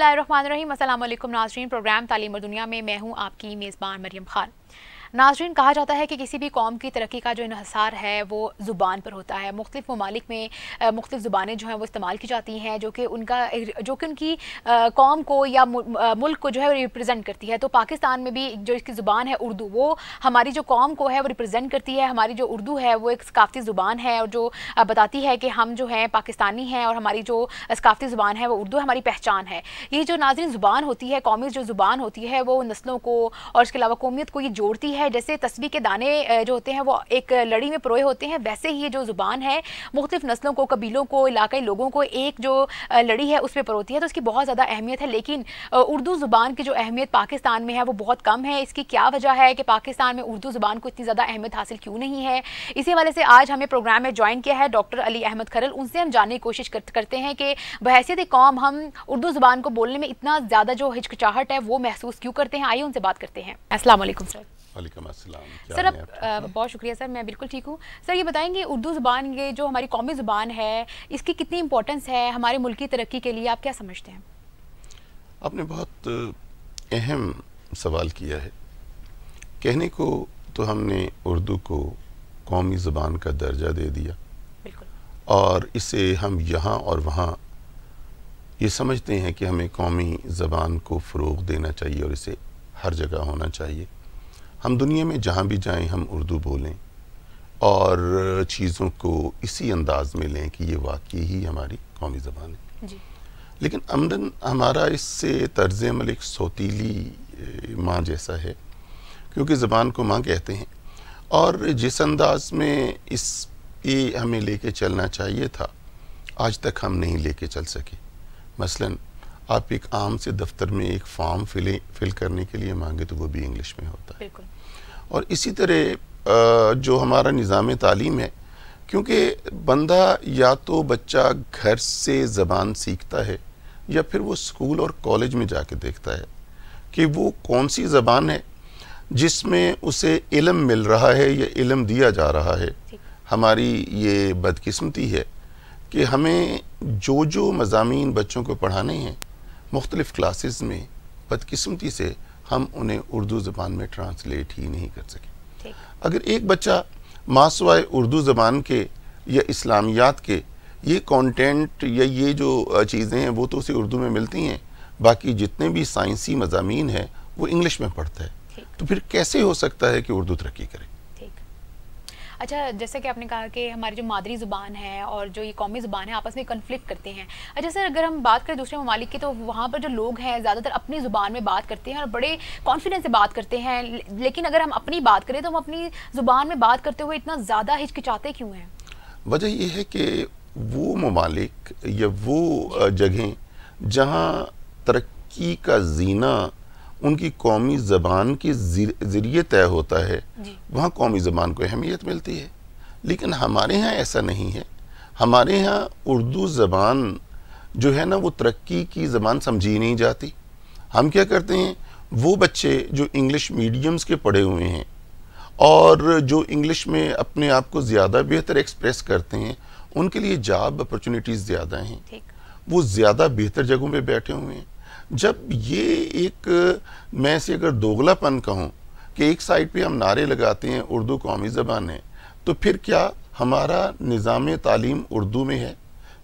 बिस्मिल्लाम नाजरीन प्रोग्राम तालीम और दुनिया में मैं हूं आपकी मेज़बान मरियम खान नाजरीन कहा जाता है कि किसी भी कौम की तरक्की का जो इहसार है वो ज़ुबान पर होता है मुख्तु ममालिक में मुख्तु ज़ुबानें जो हैं वो इस्तेमाल की जाती हैं जो कि उनका जो कि उनकी कौम को या मुल्क को जो है रिप्रजेंट करती है तो पाकिस्तान में भी जो इसकी ज़ुबान है उर्दू वो हमारी जो कौम को है वो रिप्रजेंट करती है हमारी जो उर्दू है वो एक सकाफती ज़ुबान है और जो बताती है कि हम जो हैं पाकिस्तानी हैं और हमारी जो सकाफती ज़ुबान है वो उर्दू हमारी पहचान है ये जो नाजरीन ज़ुबान होती है कौमी जो ज़ुबान होती है वो नस्लों को और इसके अलावा कौमियत को ये जोड़ती है है जैसे तस्वीर के दाने जो होते हैं वो एक लड़ी में परोए होते हैं वैसे ही ये जो ज़ुबान है मुख्तफ नस्लों को कबीलों को इलाकई लोगों को एक जो लड़ी है उस पर परोती है तो उसकी बहुत ज़्यादा अहमियत है लेकिन उर्दू ज़ुबान की जो अहमियत पाकिस्तान में है वो बहुत कम है इसकी क्या वजह है कि पाकिस्तान में उर्दू ज़ुबान को इतनी ज़्यादा अहमियत हासिल क्यों नहीं है इसी वाले से आज हमें प्रोग्राम में ज्वाइन किया है डॉक्टर अली अहमद खरल उनसे हम जानने की कोशिश करते हैं कि बहसीत कौम हम उर्दू ज़ुबान को बोलने में इतना ज़्यादा जो हिचकचाहट है वो महसूस क्यों करते हैं आइए उनसे बात करते हैं असलम सर सर आप बहुत शुक्रिया सर मैं बिल्कुल ठीक हूँ सर ये बताएंगे उर्दू ज़ुबान ये जो हमारी कौमी ज़ुबान है इसकी कितनी इंपॉर्टेंस है हमारे मुल्क की तरक्की के लिए आप क्या समझते हैं आपने बहुत अहम सवाल किया है कहने को तो हमने उर्दू को कौमी ज़ुबान का दर्जा दे दिया और इसे हम यहाँ और वहाँ ये समझते हैं कि हमें कौमी ज़बान को फ़रोग देना चाहिए और इसे हर जगह होना चाहिए हम दुनिया में जहाँ भी जाएं हम उर्दू बोलें और चीज़ों को इसी अंदाज में लें कि ये वाकई ही हमारी कौमी ज़बान है जी। लेकिन अमदन हमारा इससे तर्ज अमल एक सोतीली माँ जैसा है क्योंकि ज़बान को माँ कहते हैं और जिस अंदाज में इस ये हमें लेके चलना चाहिए था आज तक हम नहीं लेके चल सके मसलन आप एक आम से दफ्तर में एक फॉर्म फिले फिल करने के लिए मांगे तो वो भी इंग्लिश में होता है और इसी तरह जो हमारा निज़ाम तालीम है क्योंकि बंदा या तो बच्चा घर से ज़बान सीखता है या फिर वो स्कूल और कॉलेज में जा देखता है कि वो कौन सी ज़बान है जिसमें उसे इलम मिल रहा है या इलम दिया जा रहा है हमारी ये बदकिस्मती है कि हमें जो जो मजामी बच्चों को पढ़ाने हैं मुख्तलिफ़ क्लासेस में बदकस्मती से हम उन्हें उर्दू ज़बान में ट्रांसलेट ही नहीं कर सके अगर एक बच्चा मासवाए उर्दू ज़बान के या इस्लामियात के ये कंटेंट या ये जो चीज़ें हैं वो तो उसे उर्दू में मिलती हैं बाकी जितने भी साइंसी मजामी हैं वो इंग्लिश में पढ़ता है तो फिर कैसे हो सकता है कि उर्दू तरक्की करे अच्छा जैसे कि आपने कहा कि हमारी जो मादरी ज़ुबान है और जो ये कौमी ज़ुबान है आपस में कन्फ्लिक्ट करते हैं अच्छा सर अगर हम बात करें दूसरे ममालिक की तो वहाँ पर जो लोग हैं ज़्यादातर अपनी ज़ुबान में बात करते हैं और बड़े कॉन्फिडेंस से बात करते हैं लेकिन अगर हम अपनी बात करें तो हम अपनी ज़ुबान में बात करते हुए इतना ज़्यादा हिचकिचाते क्यों हैं वजह यह है कि वो ममालिक वो जगहें जहाँ तरक्की का जीना उनकी कौमी ज़बान के ज़रिए तय होता है वहाँ कौमी ज़बान को अहमियत मिलती है लेकिन हमारे यहाँ ऐसा नहीं है हमारे यहाँ उर्दू ज़बान जो है ना वो तरक्की की ज़बान समझी नहीं जाती हम क्या करते हैं वो बच्चे जो इंग्लिश मीडियम्स के पढ़े हुए हैं और जो इंग्लिश में अपने आप को ज़्यादा बेहतर एक्सप्रेस करते हैं उनके लिए जॉब अपॉर्चुनिटीज़ ज़्यादा हैं वो ज़्यादा बेहतर जगहों पे बैठे हुए हैं जब ये एक मैं से अगर दोगलापन कहूँ कि एक साइड पे हम नारे लगाते हैं उर्दू कौमी ज़बान है तो फिर क्या हमारा निज़ाम तालीम उर्दू में है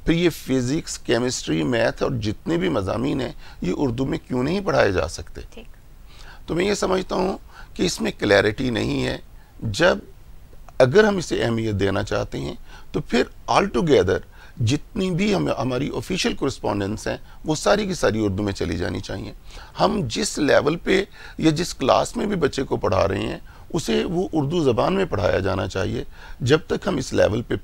फिर ये फ़िज़िक्स केमिस्ट्री मैथ और जितने भी मजामी हैं ये उर्दू में क्यों नहीं पढ़ाए जा सकते तो मैं ये समझता हूँ कि इसमें क्लैरिटी नहीं है जब अगर हम इसे अहमियत देना चाहते हैं तो फिर ऑल टुगेदर जितनी भी हम हमारी ऑफिशियल कॉरस्पॉन्डेंस हैं वो सारी की सारी उर्दू में चली जानी चाहिए हम जिस लेवल पे या जिस क्लास में भी बच्चे को पढ़ा रहे हैं उसे वो उर्दू ज़बान में पढ़ाया जाना चाहिए जब तक हम इस लेवल पे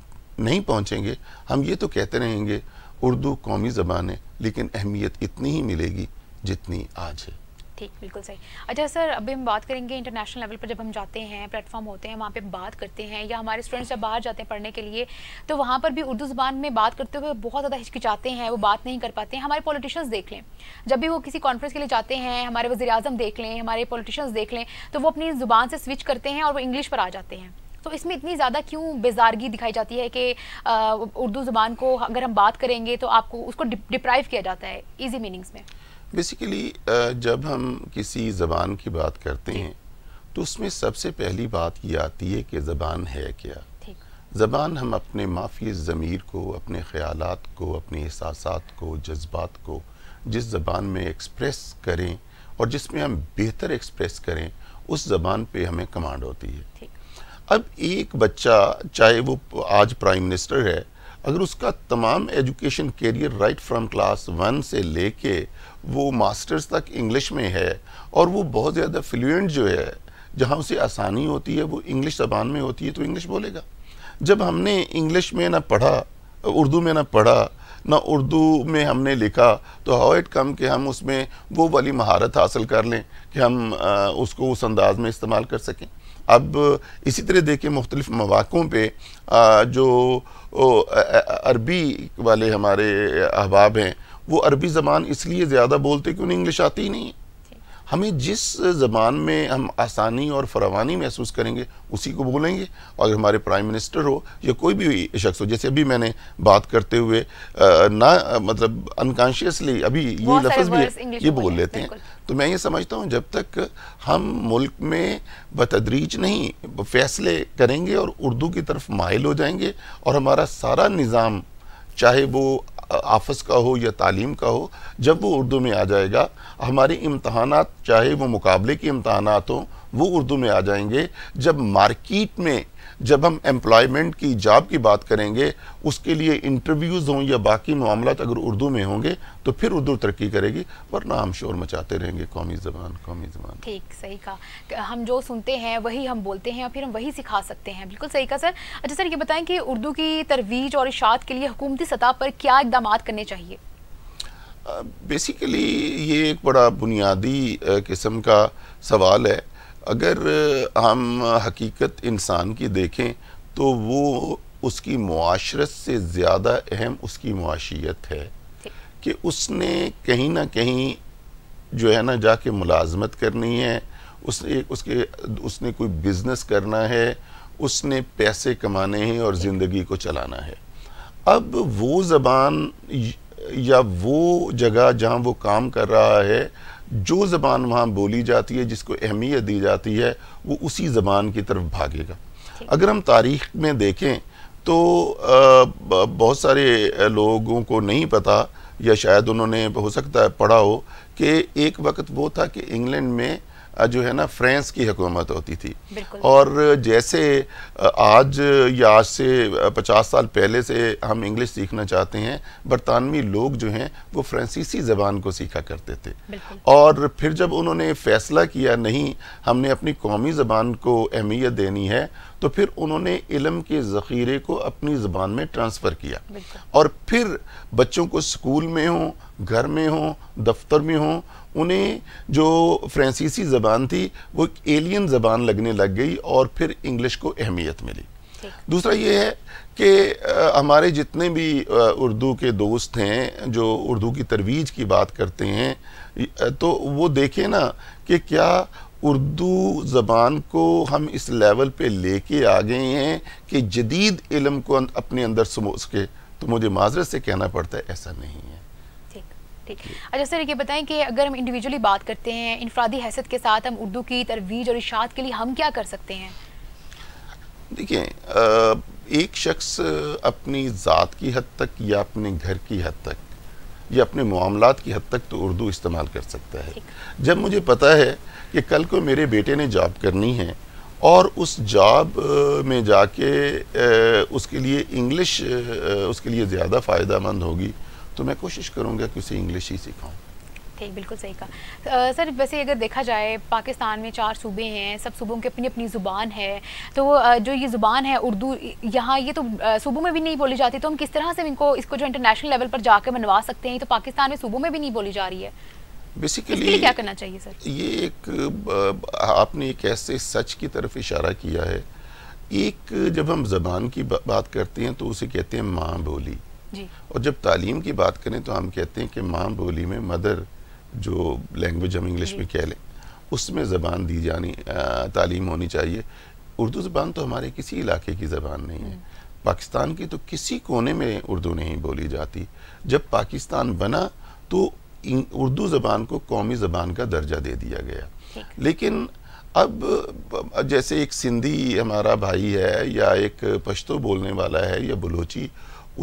नहीं पहुँचेंगे हम ये तो कहते रहेंगे उर्दू कौमी ज़बान है लेकिन अहमियत इतनी ही मिलेगी जितनी आज है ठीक बिल्कुल सही अच्छा सर अभी हम बात करेंगे इंटरनेशनल लेवल पर जब हम जाते हैं प्लेटफॉर्म होते हैं वहाँ पे बात करते हैं या हमारे स्टूडेंट्स जब बाहर जाते हैं पढ़ने के लिए तो वहाँ पर भी उर्दू ज़बान में बात करते हुए बहुत ज़्यादा हिचकिचाते हैं वो बात नहीं कर पाते हैं हमारे पॉलिटिशियंस देख लें जब भी वो किसी कॉन्फ्रेंस के लिए जाते हैं हमारे वजी अजम देख लें हमारे पॉलिटिशियंस देख लें तो वो अपनी ज़ुबान से स्विच करते हैं और वो इंग्लिश पर आ जाते हैं तो इसमें इतनी ज़्यादा क्यों बेजारगी दिखाई जाती है कि उर्दू ज़ुबान को अगर हम बात करेंगे तो आपको उसको डिप्राइव किया जाता है ईजी मीनिंग्स में बेसिकली uh, जब हम किसी ज़बान की बात करते हैं तो उसमें सबसे पहली बात ये आती है कि ज़बान है क्या ज़बान हम अपने माफी ज़मीर को अपने ख़्याल को अपने एहसास को जज्बात को जिस ज़बान में एक्सप्रेस करें और जिसमें हम बेहतर एक्सप्रेस करें उस ज़बान पे हमें कमांड होती है अब एक बच्चा चाहे वो आज प्राइम मिनिस्टर है अगर उसका तमाम education career right from class one से लेके वो मास्टर्स तक इंग्लिश में है और वो बहुत ज़्यादा फ्लुएंट जो है जहाँ उसे आसानी होती है वो इंग्लिश जबान में होती है तो इंग्लिश बोलेगा जब हमने इंग्लिश में ना पढ़ा उर्दू में ना पढ़ा ना उर्दू में हमने लिखा तो हाउ इट कम कि हम उसमें वो वाली महारत हासिल कर लें कि हम उसको उस अंदाज में इस्तेमाल कर सकें अब इसी तरह देखें मुख्तलिफ़ मौाक़ों पर जो अरबी वाले हमारे अहबाब हैं वो अरबी ज़बान इसलिए ज़्यादा बोलते कि उन्हें इंग्लिश आती ही नहीं है हमें जिस ज़बान में हम आसानी और फरावानी महसूस करेंगे उसी को बोलेंगे और हमारे प्राइम मिनिस्टर हो या कोई भी शख्स हो जैसे अभी मैंने बात करते हुए ना मतलब अनकॉन्शियसली अभी ये लफ्ज़ भी ये बोल लेते हैं तो मैं ये समझता हूँ जब तक हम मुल्क में बतदरीज नहीं फैसले करेंगे और उर्दू की तरफ माइल हो जाएंगे और हमारा सारा निज़ाम चाहे वो आफस का हो या तालीम का हो जब वो उर्दू में आ जाएगा हमारे इम्तहान चाहे वो मुकाबले के इम्तहान हों वो उर्दू में आ जाएंगे जब मार्किट में जब हम एम्प्लॉयमेंट की जॉब की बात करेंगे उसके लिए इंटरव्यूज़ हों या बाकी मामला अगर उर्दू में होंगे तो फिर उर्दू तरक्की करेगी वरना नाम शोर मचाते रहेंगे कौमी ज़बान कौमी ज़बान ठीक सही कहा हम जो सुनते हैं वही हम बोलते हैं और फिर हम वही सिखा सकते हैं बिल्कुल सही कहा सर अच्छा सर ये बताएं कि उर्दू की तरवीज और इशात के लिए हुकूमती सतह पर क्या इकदाम करने चाहिए बेसिकली ये एक बड़ा बुनियादी किस्म का सवाल है अगर हम हकीकत इंसान की देखें तो वो उसकी माशरत से ज़्यादा अहम उसकी माशियत है कि उसने कहीं ना कहीं जो है ना जाके मुलाजमत करनी है उसने उसके उसने कोई बिज़नेस करना है उसने पैसे कमाने हैं और ज़िंदगी को चलाना है अब वो ज़बान या वो जगह जहाँ वो काम कर रहा है जो ज़बान वहाँ बोली जाती है जिसको अहमियत दी जाती है वो उसी ज़बान की तरफ भागेगा अगर हम तारीख में देखें तो आ, बहुत सारे लोगों को नहीं पता या शायद उन्होंने हो सकता है पढ़ा हो कि एक वक्त वो था कि इंग्लैंड में जो है ना फ्रांस की हुकूमत होती थी और जैसे आज या आज से पचास साल पहले से हम इंग्लिश सीखना चाहते हैं बरतानवी लोग जो हैं वो फ्रांसीसी ज़बान को सीखा करते थे और फिर जब उन्होंने फ़ैसला किया नहीं हमने अपनी कौमी ज़बान को अहमियत देनी है तो फिर उन्होंने इलम के ज़ख़ीरे को अपनी ज़बान में ट्रांसफ़र किया और फिर बच्चों को स्कूल में हों घर में हों दफ्तर में हों उन्हें जो फ्रेंसीसी ज़बान थी वो एक एलियन ज़बान लगने लग गई और फिर इंग्लिश को अहमियत मिली दूसरा ये है कि हमारे जितने भी उर्दू के दोस्त हैं जो उर्दू की तरवीज की बात करते हैं तो वो देखें ना कि क्या उर्दू ज़बान को हम इस लेवल पे लेके आ गए हैं कि जदीद इलम को अपने अंदर समोस के तो मुझे माजरत से कहना पड़ता है ऐसा नहीं है ठीक अच्छा सर ये बताएं कि अगर हम इंडिविजुअली बात करते हैं इनफरादी हैसियत के साथ हम उर्दू की तरवीज और इशात के लिए हम क्या कर सकते हैं देखिए एक शख्स अपनी ज़ात की हद तक या अपने घर की हद तक या अपने मामला की हद तक तो उर्दू इस्तेमाल कर सकता है जब मुझे पता है कि कल को मेरे बेटे ने जॉब करनी है और उस जॉब में जाके उसके लिए इंग्लिश उसके लिए ज़्यादा फ़ायदा मंद होगी तो मैं कोशिश करूँगा कि उसे इंग्लिश ही सिखाऊँ ठीक बिल्कुल सही कहा सर वैसे अगर देखा जाए पाकिस्तान में चार सूबे हैं सब सूबों की अपनी अपनी ज़ुबान है तो जो ये ज़ुबान है उर्दू यहाँ ये तो सूबों में भी नहीं बोली जाती तो हम किस तरह से इनको इसको जो इंटरनेशनल लेवल पर जाकर मनवा सकते हैं तो पाकिस्तान में सूबों में भी नहीं बोली जा रही है बेसिकली क्या करना चाहिए सर ये एक आपने एक ऐसे सच की तरफ इशारा किया है एक जब हम जबान की बात करते हैं तो उसे कहते हैं माँ बोली और जब तालीम की बात करें तो हम कहते हैं कि माँ बोली में मदर जो लैंग्वेज हम इंग्लिश में कह लें उसमें ज़बान दी जानी तालीम होनी चाहिए उर्दू ज़बान तो हमारे किसी इलाके की ज़बान नहीं है हम्म। पाकिस्तान की तो किसी कोने में उर्दू नहीं बोली जाती जब पाकिस्तान बना तो उर्दू ज़बान को कौमी ज़बान का दर्जा दे दिया गया लेकिन अब जैसे एक सिंधी हमारा भाई है या एक पश्तो बोलने वाला है या बलोची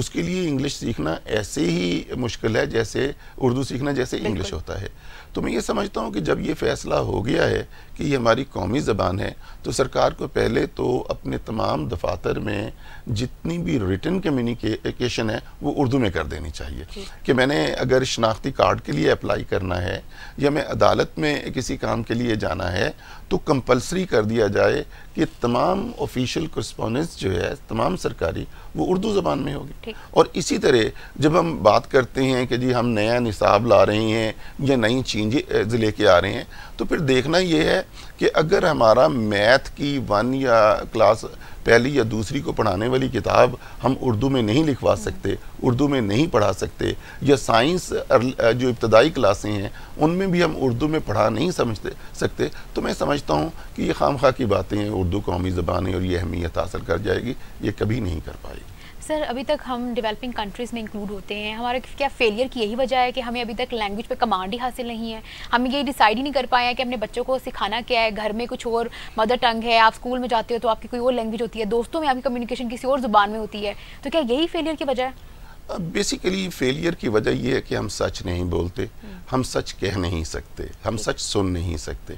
उसके लिए इंग्लिश सीखना ऐसे ही मुश्किल है जैसे उर्दू सीखना जैसे इंग्लिश होता है तो मैं ये समझता हूँ कि जब ये फ़ैसला हो गया है कि ये हमारी कौमी ज़बान है तो सरकार को पहले तो अपने तमाम दफातर में जितनी भी रिटर्न कम्युनिकेशन है वो उर्दू में कर देनी चाहिए कि मैंने अगर शनाख्ती कार्ड के लिए अप्लाई करना है या मैं अदालत में किसी काम के लिए जाना है तो कंपलसरी कर दिया जाए कि तमाम ऑफिशियल करस्पॉन्डेंस जो है तमाम सरकारी वो उर्दू ज़बान में होगी और इसी तरह जब हम बात करते हैं कि जी हम नया निसाब ला रहे हैं या नई चीजें लेके आ रहे हैं तो फिर देखना ये है कि अगर हमारा मैथ की वन या क्लास पहली या दूसरी को पढ़ाने वाली किताब हम उर्दू में नहीं लिखवा सकते उर्दू में नहीं पढ़ा सकते या साइंस जो इब्तदाई क्लासें हैं उनमें भी हम उर्दू में पढ़ा नहीं समझते सकते तो मैं समझता हूँ कि ये खाम खा की बातें उर्दू कौमी ज़बान है और ये अहमियत हासिल कर जाएगी ये कभी नहीं कर पाएगी सर अभी तक हम डेवलपिंग कंट्रीज़ में इंक्लूड होते हैं हमारा क्या फेलियर की यही वजह है कि हमें अभी तक लैंग्वेज पे कमांड ही हासिल नहीं है हम ये डिसाइड ही नहीं कर पाए हैं कि हमने बच्चों को सिखाना क्या है घर में कुछ और मदर टंग है आप स्कूल में जाते हो तो आपकी कोई और लैंग्वेज होती है दोस्तों में आपकी कम्युनिकेशन किसी और ज़ुबान में होती है तो क्या यही फेलियर की वजह है बेसिकली फेलियर की वजह यह है कि हम सच नहीं बोलते हम्म। हम सच कह नहीं सकते हम सच सुन नहीं सकते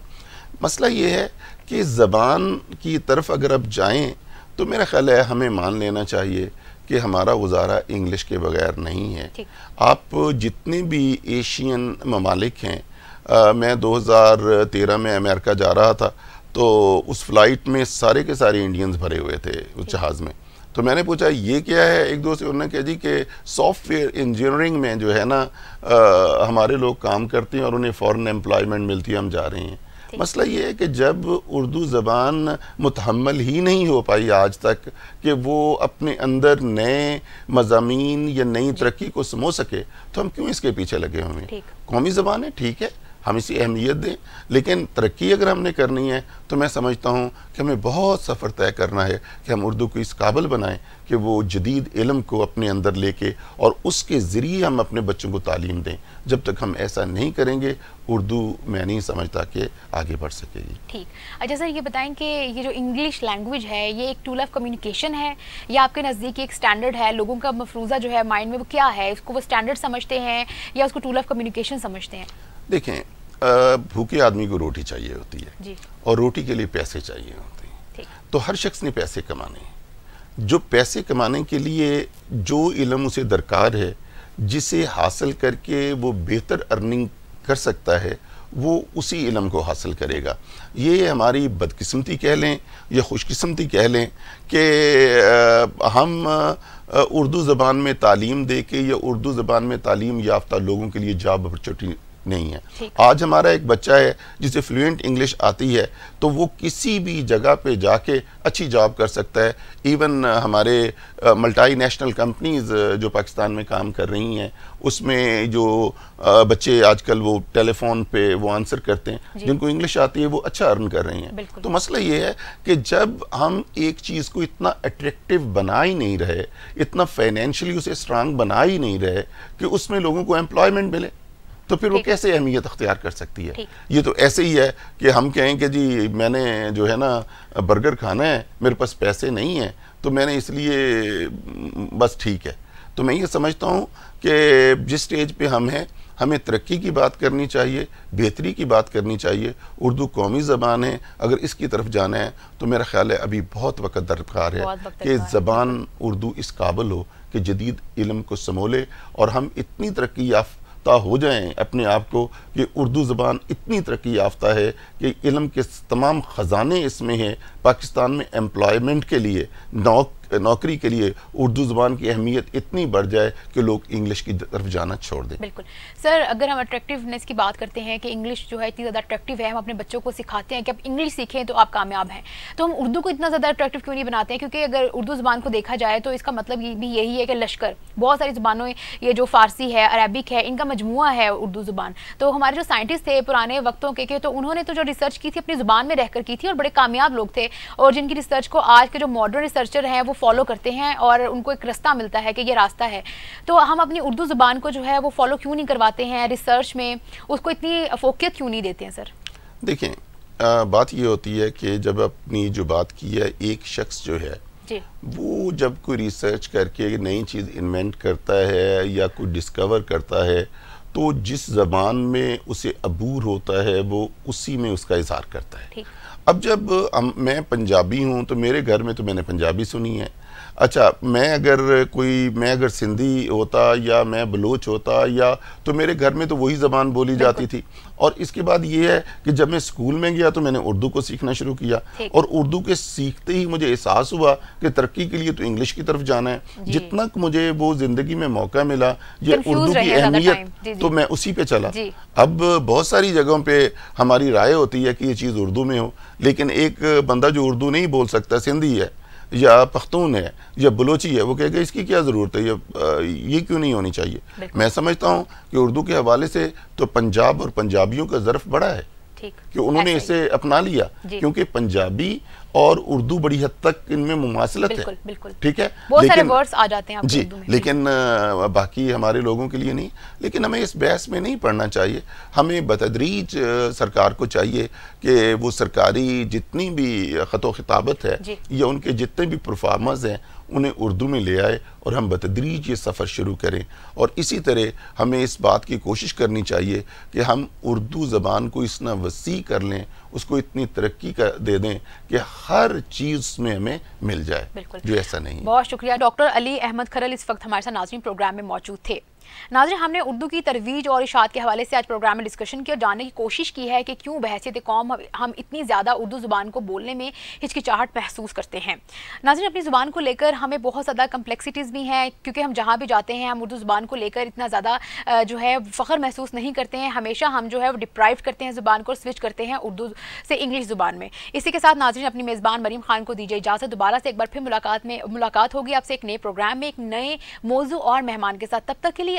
मसला ये है कि ज़बान की तरफ अगर आप जाएँ तो मेरा ख्याल है हमें मान लेना चाहिए कि हमारा गुजारा इंग्लिश के बगैर नहीं है आप जितने भी एशियन ममालिक हैं आ, मैं 2013 में अमेरिका जा रहा था तो उस फ्लाइट में सारे के सारे इंडियंस भरे हुए थे उस जहाज़ में तो मैंने पूछा ये क्या है एक दो से उन्होंने कहा जी कि सॉफ्टवेयर इंजीनियरिंग में जो है ना आ, हमारे लोग काम करते हैं और उन्हें फ़ॉरन एम्प्लॉयमेंट मिलती है हम जा रहे हैं मसला ये है कि जब उर्दू ज़बान मुतहमल ही नहीं हो पाई आज तक कि वो अपने अंदर नए मजामी या नई तरक्की को समो सके तो हम क्यों इसके पीछे लगे हुए हैं कौमी ज़बान है ठीक है हम इसे अहमियत दें लेकिन तरक्की अगर हमने करनी है तो मैं समझता हूँ कि हमें बहुत सफ़र तय करना है कि हम उर्दू को इस काबिल बनाएँ कि वो जदीद इलम को अपने अंदर लेके और उसके ज़रिए हम अपने बच्चों को तालीम दें जब तक हम ऐसा नहीं करेंगे उर्दू मैं नहीं समझता कि आगे बढ़ सकेगी ठीक अच्छा सर ये बताएं कि ये जो इंग्लिश लैंग्वेज है ये एक टूल ऑफ कम्युनिकेशन है या आपके नज़दीक एक स्टैंडर्ड है लोगों का मफरूज़ा जो है माइंड में वो क्या है उसको वो स्टैंडर्ड समझते हैं या उसको टूल ऑफ कम्युनिकेशन समझते हैं देखें भूखे आदमी को रोटी चाहिए होती है और रोटी के लिए पैसे चाहिए होते हैं तो हर शख्स ने पैसे कमाने जो पैसे कमाने के लिए जो इलम उसे दरकार है जिसे हासिल करके वो बेहतर अर्निंग कर सकता है वो उसी इलम को हासिल करेगा ये हमारी बदकिस्मती कह लें या खुशकिस्मती कह लें कि हम उर्दू ज़बान में तालीम दे के या उर्दू ज़बान में तालीम याफ्ता लोगों के लिए जॉब अपॉर्चुनिटी नहीं है आज हमारा एक बच्चा है जिसे फ्लुएंट इंग्लिश आती है तो वो किसी भी जगह पे जाके अच्छी जॉब कर सकता है इवन हमारे मल्टाई नेशनल कंपनीज़ जो पाकिस्तान में काम कर रही हैं उसमें जो बच्चे आजकल वो टेलीफोन पे वो आंसर करते हैं जिनको इंग्लिश आती है वो अच्छा अर्न कर रही हैं तो मसला ये है कि जब हम एक चीज़ को इतना अट्रैक्टिव बना ही नहीं रहे इतना फाइनेंशियली उसे स्ट्रांग बना ही नहीं रहे कि उसमें लोगों को एम्प्लॉयमेंट मिले तो फिर वो कैसे अहमियत अख्तियार कर सकती है ये तो ऐसे ही है कि हम कहें कि जी मैंने जो है ना बर्गर खाना है मेरे पास पैसे नहीं हैं तो मैंने इसलिए बस ठीक है तो मैं ये समझता हूँ कि जिस स्टेज पे हम हैं हमें तरक्की की बात करनी चाहिए बेहतरी की बात करनी चाहिए उर्दू कौमी ज़बान है अगर इसकी तरफ जाना है तो मेरा ख्याल है अभी बहुत वक्त दरकार है कि ज़बान उर्दू इस काबिल हो कि जदीद इलम को समोले और हम इतनी तरक्की याफ्त याफ्ता हो जाएं अपने आप को कि उर्दू ज़बान इतनी तरक्की याफ्ता है कि इलम के तमाम ख़जाने इसमें हैं पाकिस्तान में एम्प्लॉयमेंट के लिए नौक नौकरी के लिए उर्दू ज़बान की अहमियत इतनी बढ़ जाए कि लोग इंग्लिश की तरफ जाना छोड़ दें बिल्कुल सर अगर हम अट्रैक्टिवनेस की बात करते हैं कि इंग्लिश जो है इतनी ज़्यादा अट्रैक्टिव है हम अपने बच्चों को सिखाते हैं कि आप इंग्लिश सीखें तो आप कामयाब हैं तो हम उर्दू को इतना ज़्यादा अट्रैक्टिव क्यों नहीं बनाते हैं क्योंकि अगर उर्दू ज़बान को देखा जाए तो इसका मतलब भी यही है कि लश्कर बहुत सारी ज़बानों ये जो फ़ारसी है अरबिक है इनका मजमू है उर्दू ज़बान तो हमारे जो साइंटिस्ट थे पुराने वक्तों के तो उन्होंने तो जो रिसर्च की थी अपनी ज़ुबान में रहकर की थी और बड़े कामयाब लोग थे और जिनकी रिसर्च को आज के जो मॉडर्न रिसर्चर हैं वो फॉलो करते हैं और उनको एक रास्ता मिलता है कि ये रास्ता है तो हम अपनी उर्दू ज़ुबान को जो है वो फॉलो क्यों नहीं करवाते हैं रिसर्च में उसको इतनी फोकियत क्यों नहीं देते हैं सर देखें बात ये होती है कि जब अपनी जो बात की है एक शख्स जो है वो जब कोई रिसर्च करके नई चीज़ इन्वेंट करता है या कोई डिस्कवर करता है तो जिस जबान में उसे अबूर होता है वो उसी में उसका इजहार करता है अब जब मैं पंजाबी हूँ तो मेरे घर में तो मैंने पंजाबी सुनी है अच्छा मैं अगर कोई मैं अगर सिंधी होता या मैं बलोच होता या तो मेरे घर में तो वही ज़बान बोली जाती थी और इसके बाद ये है कि जब मैं स्कूल में गया तो मैंने उर्दू को सीखना शुरू किया और उर्दू के सीखते ही मुझे एहसास हुआ कि तरक्की के लिए तो इंग्लिश की तरफ जाना है जितना मुझे वो ज़िंदगी में मौका मिला ये उर्दू की अहमियत तो मैं उसी पर चला अब बहुत सारी जगहों पर हमारी राय होती है कि ये चीज़ उर्दू में हो लेकिन एक बंदा जो उर्दू नहीं बोल सकता सिंधी है या पख्तून है या बलोची है वो कहेगा इसकी क्या ज़रूरत है या ये क्यों नहीं होनी चाहिए मैं समझता हूँ कि उर्दू के हवाले से तो पंजाब और पंजाबियों का ज़र्फ बड़ा है कि उन्होंने इसे अपना लिया क्योंकि पंजाबी और उर्दू बड़ी हद तक इनमें मुासिलत है ठीक है बहुत सारे वर्ड्स आ जाते हैं जी में। लेकिन बाकी हमारे लोगों के लिए नहीं लेकिन हमें इस बहस में नहीं पढ़ना चाहिए हमें बतदरीज सरकार को चाहिए कि वो सरकारी जितनी भी ख़त खिताबत है या उनके जितने भी परफार्मर्स हैं उन्हें उर्दू में ले आए और हम बतदरीज ये सफ़र शुरू करें और इसी तरह हमें इस बात की कोशिश करनी चाहिए कि हम उर्दू ज़बान को इतना वसी कर लें उसको इतनी तरक्की कर दे दें कि हर चीज़ में हमें मिल जाए जो ऐसा नहीं बहुत शुक्रिया डॉक्टर अली अहमद खरल इस वक्त हमारे साथ नाजरी प्रोग्राम में मौजूद थे नाजर हमने उर्दू की तरवीज और इशात के हवाले से आज प्रोग्राम में डिस्कशन किया जानने की कोशिश की है कि क्यों बहसीत कौम हम इतनी ज़्यादा उर्दू ज़ुबान को बोलने में हिचकिचाहट महसूस करते हैं नाजर अपनी ज़ुबान को लेकर हमें बहुत ज़्यादा कम्प्लेक्सिटीज़ भी हैं क्योंकि हम जहाँ भी जाते हैं हम उर्दू ज़ुबान को लेकर इतना ज़्यादा जो है फ़ख्र महसूस नहीं करते हैं हमेशा हम जो है वो डिप्राइव करते हैं ज़ुबान को स्विच करते हैं उर्दू से इंग्लिश ज़ुबान में इसी के साथ नाजरन अपनी मेज़बान मरीम खान को दीजिए इजाज़त दोबारा से एक बार फिर मुलाकात में मुलाकात होगी आपसे एक नए प्रोग्राम में एक नए मौजू और मेहमान के साथ तब तक के लिए